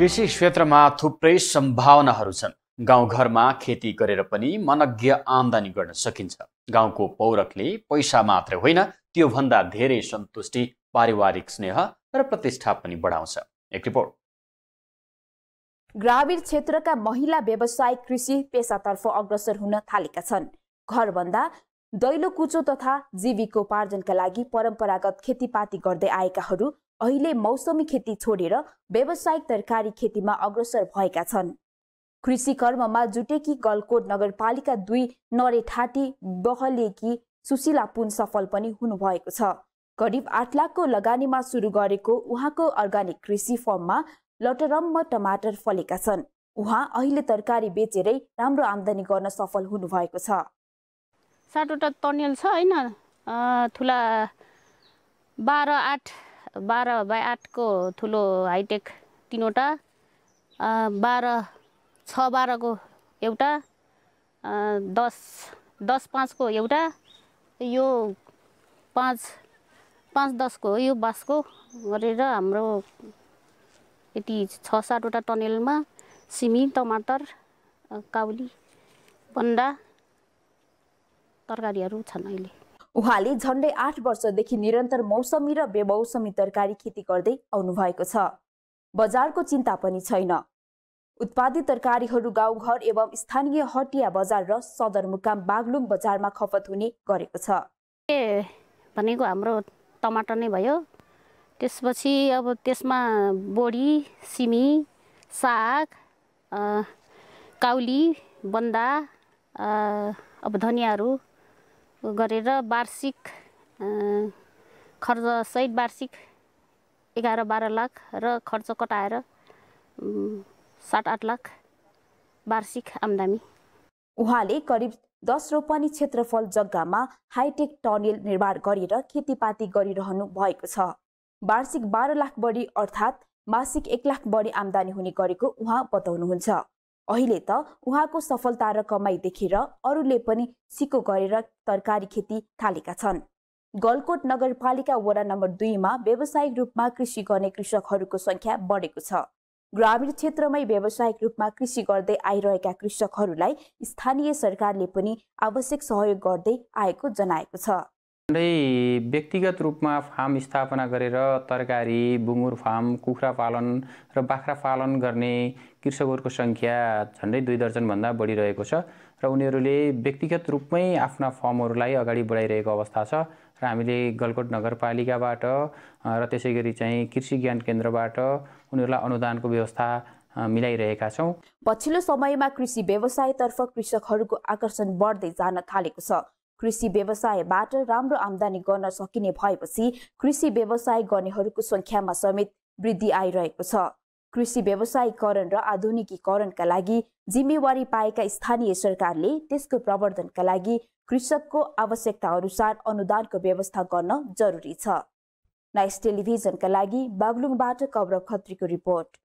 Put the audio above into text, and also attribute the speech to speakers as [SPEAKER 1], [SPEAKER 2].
[SPEAKER 1] कृषि क्षेत्रमा थुप्रै सम्भावनाहरू छन् गाउँघरमा खेती गरेर पनि मनज्ञ आमदानी गर्न सकिन्छ गाउँको पौरखले पैसा मात्रै होइन त्योभन्दा धेरै सन्तुष्टि पारिवारिक स्नेह र प्रतिष्ठा पनि बढाउँछ एक रिपोर्ट
[SPEAKER 2] ग्रामीण क्षेत्रका महिला व्यवसाय कृषि पेसातर्फ अग्रसर हुन थालेका छन् घरभन्दा दैलो कुचो तथा जीविकोपार्जनका लागि परम्परागत खेतीपाती गर्दै आएकाहरू अहिले मौसमी खेती छोडेर व्यावसायिक तरकारी खेतीमा अग्रसर भएका छन् कृषि कर्ममा जुटेकी गलकोट नगरपालिका दुई नरेठाटी बहलेकी सुशीला पुन सफल पनि हुनुभएको छ करिब आठ लाखको लगानीमा सुरु गरेको उहाँको अर्ग्यानिक कृषि फर्ममा लटरम्म टमाटर फलेका छन् उहाँ अहिले तरकारी बेचेरै राम्रो आमदानी गर्न सफल हुनुभएको छ
[SPEAKER 3] सातवटा तनेल छ होइन ठुला बाह्र आठ बाह्र बाई आठको ठुलो हाइटेक तिनवटा बाह्र छ बाह्रको एउटा दस दस पाँचको एउटा यो पाँच पाँच दसको हो यो बाँसको गरेर हाम्रो यति छ सातवटा टनेलमा सिमी टमाटर काउली बन्दा
[SPEAKER 2] तरकारीहरू छन् अहिले उहाँले झन्डै आठ वर्षदेखि निरन्तर मौसमी र बेमौसमी तरकारी खेती गर्दै आउनुभएको छ बजारको चिन्ता पनि छैन उत्पादित तरकारीहरू गाउँघर एवं स्थानीय हटिया बजार र सदरमुकाम बागलुङ बजारमा खपत
[SPEAKER 3] हुने गरेको छ ए भनेको हाम्रो टमाटर नै भयो त्यसपछि अब त्यसमा बोडी सिमी साग काउली बन्दा अब धनियाँहरू गरेर वार्षिक खर्च सहित वार्षिक एघार बाह्र लाख र खर्च कटाएर सात आठ लाख वार्षिक आम्दानी उहाँले करिब दस रोपनी क्षेत्रफल
[SPEAKER 2] जग्गामा हाइटेक टनेल निर्माण गरेर खेतीपाती गरिरहनु भएको छ वार्षिक बाह्र लाख बढी अर्थात् मासिक एक लाख बढी आमदानी हुने गरेको उहाँ बताउनुहुन्छ अहिले त उहाँको सफलता र कमाई देखेर अरूले पनि सिको गरेर तरकारी खेती थालेका छन् गलकोट नगरपालिका वडा नम्बर दुईमा व्यावसायिक रूपमा कृषि गर्ने कृषकहरूको सङ्ख्या बढेको छ ग्रामीण क्षेत्रमै व्यावसायिक रूपमा कृषि गर्दै आइरहेका कृषकहरूलाई स्थानीय सरकारले पनि आवश्यक सहयोग गर्दै आएको जनाएको छ
[SPEAKER 1] व्यक्तिगत रूपमा फार्म स्थापना गरेर तरकारी बुङ्गुर फार्म कुखुरा पालन र बाख्रा पालन गर्ने कृषकहरूको सङ्ख्या झन्डै दुई दर्जनभन्दा बढिरहेको छ र उनीहरूले व्यक्तिगत रूपमै आफ्ना फर्महरूलाई अगाडि बढाइरहेको अवस्था छ र हामीले गलकोट नगरपालिकाबाट र त्यसै गरी चाहिँ कृषि ज्ञान केन्द्रबाट उनीहरूलाई अनुदानको व्यवस्था मिलाइरहेका छौँ
[SPEAKER 2] पछिल्लो समयमा कृषि व्यवसायतर्फ कृषकहरूको आकर्षण बढ्दै जान थालेको छ कृषि व्यवसायबाट राम्रो आमदानी गर्न सकिने भएपछि कृषि व्यवसाय गर्नेहरूको सङ्ख्यामा समेत वृद्धि आइरहेको छ कृषि व्यवसायीकरण र आधुनिकीकरणका लागि जिम्मेवारी पाएका स्थानीय सरकारले त्यसको प्रवर्धनका लागि कृषकको आवश्यकता अनुसार अनुदानको व्यवस्था गर्न जरुरी छ नाइस टेलिभिजनका लागि बागलुङबाट कौरव खत्रीको रिपोर्ट